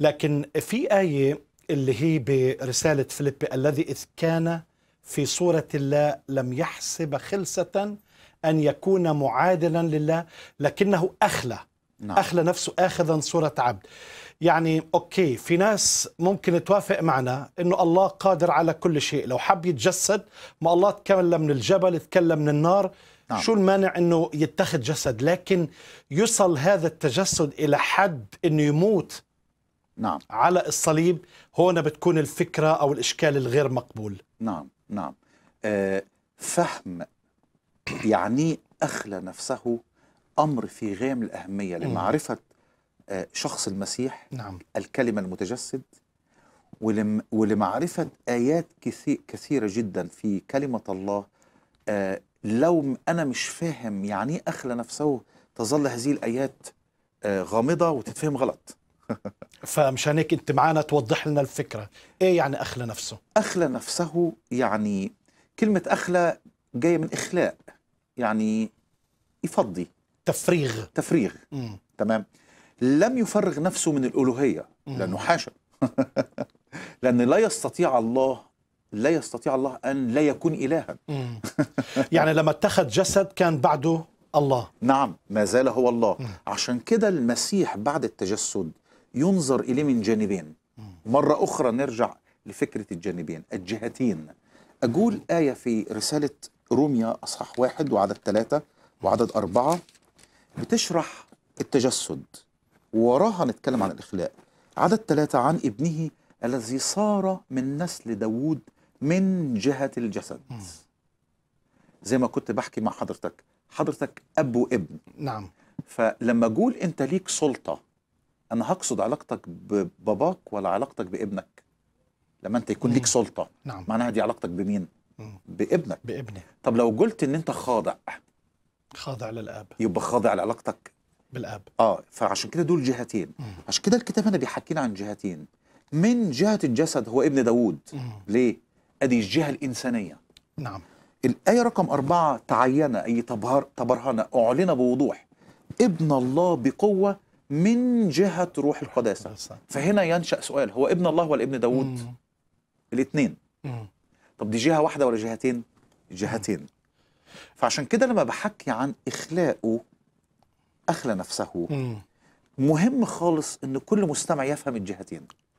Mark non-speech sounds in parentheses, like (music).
لكن في آية اللي هي برسالة فيليب الذي إذ كان في صورة الله لم يحسب خلسة أن يكون معادلا لله لكنه أخلى نعم. أخلى نفسه آخذا صورة عبد يعني أوكي في ناس ممكن توافق معنا أنه الله قادر على كل شيء لو حب يتجسد ما الله تكلم من الجبل تكلم من النار نعم. شو المانع أنه يتخذ جسد لكن يصل هذا التجسد إلى حد أنه يموت نعم على الصليب هون بتكون الفكرة أو الإشكال الغير مقبول نعم نعم آه فهم يعني أخلى نفسه أمر في غام الأهمية لمعرفة آه شخص المسيح نعم. الكلمة المتجسد ولم ولمعرفة آيات كثيرة جدا في كلمة الله آه لو أنا مش فاهم يعني إيه أخلى نفسه تظل هذه الآيات آه، غامضة وتتفهم غلط فمشان هيك انت معنا توضح لنا الفكره ايه يعني اخلى نفسه اخلى نفسه يعني كلمه اخلى جايه من اخلاء يعني يفضي تفريغ تفريغ مم. تمام لم يفرغ نفسه من الالوهيه مم. لانه حاشا (laughs) لان لا يستطيع الله لا يستطيع الله ان لا يكون الها يعني لما اتخذ جسد كان بعده الله نعم ما زال هو الله عشان كده المسيح بعد التجسد ينظر إليه من جانبين مرة أخرى نرجع لفكرة الجانبين الجهتين أقول آية في رسالة روميا أصحاح واحد وعدد ثلاثة وعدد أربعة بتشرح التجسد وراها نتكلم عن الإخلاء عدد ثلاثة عن ابنه الذي صار من نسل داوود من جهة الجسد زي ما كنت بحكي مع حضرتك حضرتك أب وابن نعم فلما أقول أنت ليك سلطة انا هقصد علاقتك بباباك ولا علاقتك بابنك لما انت يكون ليك سلطه نعم. معناها دي علاقتك بمين مم. بابنك بابني طب لو قلت ان انت خاضع خاضع للاب يبقى خاضع لعلاقتك بالاب اه فعشان كده دول جهتين مم. عشان كده الكتاب هنا بيحكينا عن جهتين من جهه الجسد هو ابن داوود ليه ادي الجهه الانسانيه نعم الايه رقم أربعة تعين اي تبهر تبرهنه اعلن بوضوح ابن الله بقوه من جهة روح القداسة فهنا ينشأ سؤال هو ابن الله ولا ابن داود الاثنين طب دي جهة واحدة ولا جهتين جهتين فعشان كده لما بحكي عن إخلاقه أخلى نفسه مهم خالص أن كل مستمع يفهم الجهتين